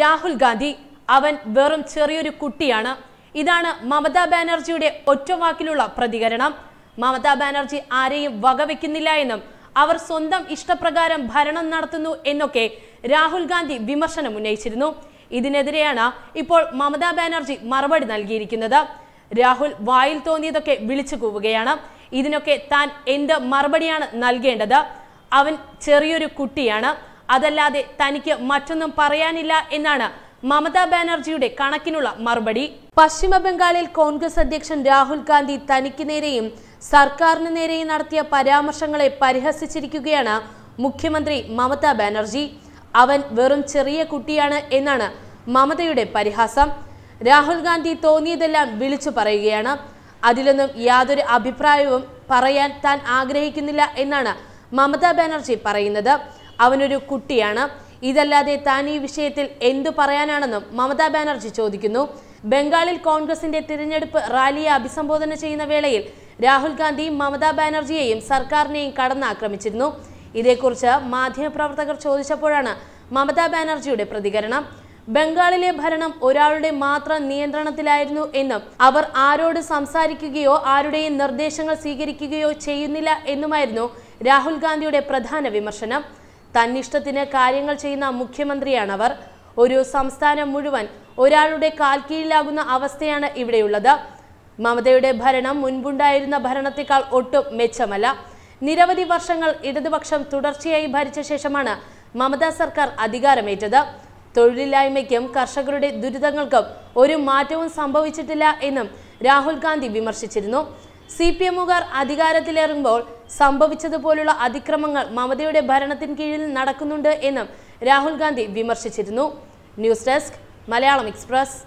രാഹുൽ ഗാന്ധി അവൻ വെറും ചെറിയൊരു കുട്ടിയാണ് ഇതാണ് മമതാ ബാനർജിയുടെ ഒറ്റവാക്കിലുള്ള പ്രതികരണം മമതാ ബാനർജി ആരെയും വകവെക്കുന്നില്ല എന്നും അവർ സ്വന്തം ഇഷ്ടപ്രകാരം ഭരണം നടത്തുന്നു എന്നൊക്കെ രാഹുൽ ഗാന്ധി വിമർശനം ഉന്നയിച്ചിരുന്നു ഇതിനെതിരെയാണ് ഇപ്പോൾ മമതാ ബാനർജി മറുപടി നൽകിയിരിക്കുന്നത് രാഹുൽ വായിൽ തോന്നിയതൊക്കെ വിളിച്ചു കൂവുകയാണ് ഇതിനൊക്കെ താൻ എന്ത് മറുപടിയാണ് നൽകേണ്ടത് അവൻ ചെറിയൊരു കുട്ടിയാണ് അതല്ലാതെ തനിക്ക് മറ്റൊന്നും പറയാനില്ല എന്നാണ് മമതാ ബാനർജിയുടെ കണക്കിനുള്ള മറുപടി പശ്ചിമ ബംഗാളിൽ കോൺഗ്രസ് അധ്യക്ഷൻ രാഹുൽ ഗാന്ധി തനിക്ക് നേരെയും സർക്കാരിന് നേരെയും നടത്തിയ പരാമർശങ്ങളെ പരിഹസിച്ചിരിക്കുകയാണ് മുഖ്യമന്ത്രി മമതാ ബാനർജി അവൻ വെറും ചെറിയ കുട്ടിയാണ് എന്നാണ് മമതയുടെ പരിഹാസം രാഹുൽ ഗാന്ധി തോന്നിയതെല്ലാം വിളിച്ചു പറയുകയാണ് അതിലൊന്നും യാതൊരു അഭിപ്രായവും പറയാൻ താൻ ആഗ്രഹിക്കുന്നില്ല എന്നാണ് മമതാ ബാനർജി പറയുന്നത് അവനൊരു കുട്ടിയാണ് ഇതല്ലാതെ താൻ ഈ വിഷയത്തിൽ എന്തു പറയാനാണെന്നും മമതാ ബാനർജി ചോദിക്കുന്നു ബംഗാളിൽ കോൺഗ്രസിന്റെ തിരഞ്ഞെടുപ്പ് റാലിയെ അഭിസംബോധന ചെയ്യുന്ന വേളയിൽ രാഹുൽ ഗാന്ധി മമതാ ബാനർജിയെയും സർക്കാരിനെയും കടന്നാക്രമിച്ചിരുന്നു ഇതേക്കുറിച്ച് മാധ്യമപ്രവർത്തകർ ചോദിച്ചപ്പോഴാണ് മമതാ ബാനർജിയുടെ പ്രതികരണം ബംഗാളിലെ ഭരണം ഒരാളുടെ മാത്രം നിയന്ത്രണത്തിലായിരുന്നു എന്നും അവർ ആരോട് സംസാരിക്കുകയോ ആരുടെയും നിർദ്ദേശങ്ങൾ സ്വീകരിക്കുകയോ ചെയ്യുന്നില്ല എന്നുമായിരുന്നു രാഹുൽ ഗാന്ധിയുടെ പ്രധാന വിമർശനം തന്നിഷ്ടത്തിന് കാര്യങ്ങൾ ചെയ്യുന്ന മുഖ്യമന്ത്രിയാണ് അവർ ഒരു സംസ്ഥാനം മുഴുവൻ ഒരാളുടെ കാൽ കീഴിലാകുന്ന അവസ്ഥയാണ് ഇവിടെയുള്ളത് മമതയുടെ ഭരണം മുൻപുണ്ടായിരുന്ന ഭരണത്തെക്കാൾ ഒട്ടും മെച്ചമല്ല നിരവധി വർഷങ്ങൾ ഇടതുപക്ഷം തുടർച്ചയായി ഭരിച്ച ശേഷമാണ് മമതാ സർക്കാർ അധികാരമേറ്റത് തൊഴിലില്ലായ്മയ്ക്കും കർഷകരുടെ ദുരിതങ്ങൾക്കും ഒരു മാറ്റവും സംഭവിച്ചിട്ടില്ല എന്നും രാഹുൽ ഗാന്ധി വിമർശിച്ചിരുന്നു സി പി എമ്മുകാർ അധികാരത്തിലേറുമ്പോൾ സംഭവിച്ചതുപോലുള്ള അതിക്രമങ്ങൾ മമതയുടെ ഭരണത്തിന് കീഴിൽ നടക്കുന്നുണ്ട് എന്നും രാഹുൽ ഗാന്ധി വിമർശിച്ചിരുന്നു ന്യൂസ് ഡെസ്ക് മലയാളം എക്സ്പ്രസ്